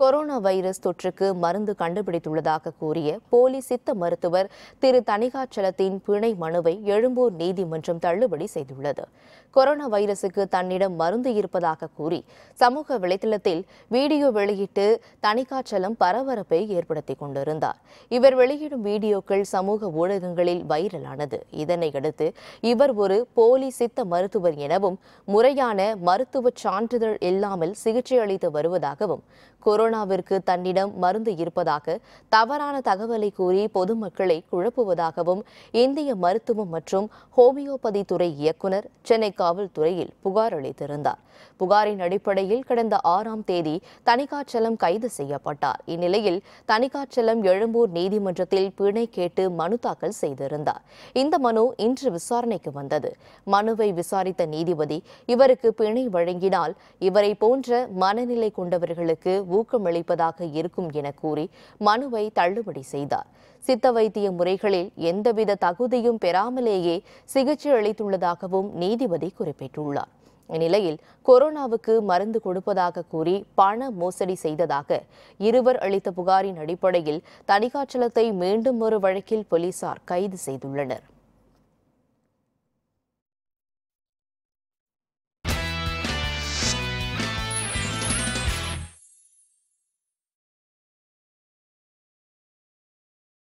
corona virus தொற்றுக்கு மருந்து கண்டுபிடித்துள்ளதாக கூறிய போலி சித்த மருத்துவர் திரு தணிகாச்சலத்தின் பிணை மனுவை எழும்பூர் நீதிமன்றம் தள்ளுபடி செய்துள்ளது கொரோனா வைரசுக்கு தன்னிடம் மருந்து இருப்பதாக கூறி சமூக வலைதளத்தில் வீடியோ வெளியிட்டு தணிகாச்சலம் பரபரப்பை ஏற்படுத்திக் கொண்டிருந்தார் இவர் வெளியிடும் வீடியோக்கள் சமூக ஊடகங்களில் வைரலானது இதனையடுத்து இவர் ஒரு போலி சித்த மருத்துவர் எனவும் முறையான மருத்துவ சான்றிதழ் இல்லாமல் சிகிச்சை அளித்து வருவதாகவும் கொரோனா கொரோனாவிற்கு தன்னிடம் மருந்து இருப்பதாக தவறான தகவலை கூறி பொதுமக்களை குழப்புவதாகவும் இந்திய மருத்துவம் மற்றும் ஹோமியோபதி துறை இயக்குநர் சென்னை காவல்துறையில் புகார் அளித்திருந்தார் புகாரின் அடிப்படையில் கடந்த ஆறாம் தேதி தணிகாச்சலம் கைது செய்யப்பட்டார் இந்நிலையில் தணிகாச்சலம் எழும்பூர் நீதிமன்றத்தில் பிணை கேட்டு மனு தாக்கல் செய்திருந்தார் இந்த மனு இன்று விசாரணைக்கு வந்தது மனுவை விசாரித்த நீதிபதி இவருக்கு பிணை வழங்கினால் இவரை போன்ற மனநிலை கொண்டவர்களுக்கு ஊக்க ஊக்கமளிப்பதாக இருக்கும் என கூறி மனுவை தள்ளுபடி செய்தார் சித்த வைத்திய முறைகளில் எந்தவித தகுதியும் பெறாமலேயே சிகிச்சை அளித்துள்ளதாகவும் நீதிபதி குறிப்பிட்டுள்ளார் இந்நிலையில் கொரோனாவுக்கு மருந்து கொடுப்பதாக கூறி பண மோசடி செய்ததாக இருவர் அளித்த புகாரின் அடிப்படையில் தணிகாச்சலத்தை மீண்டும் ஒரு வழக்கில் போலீசார் கைது செய்துள்ளனர்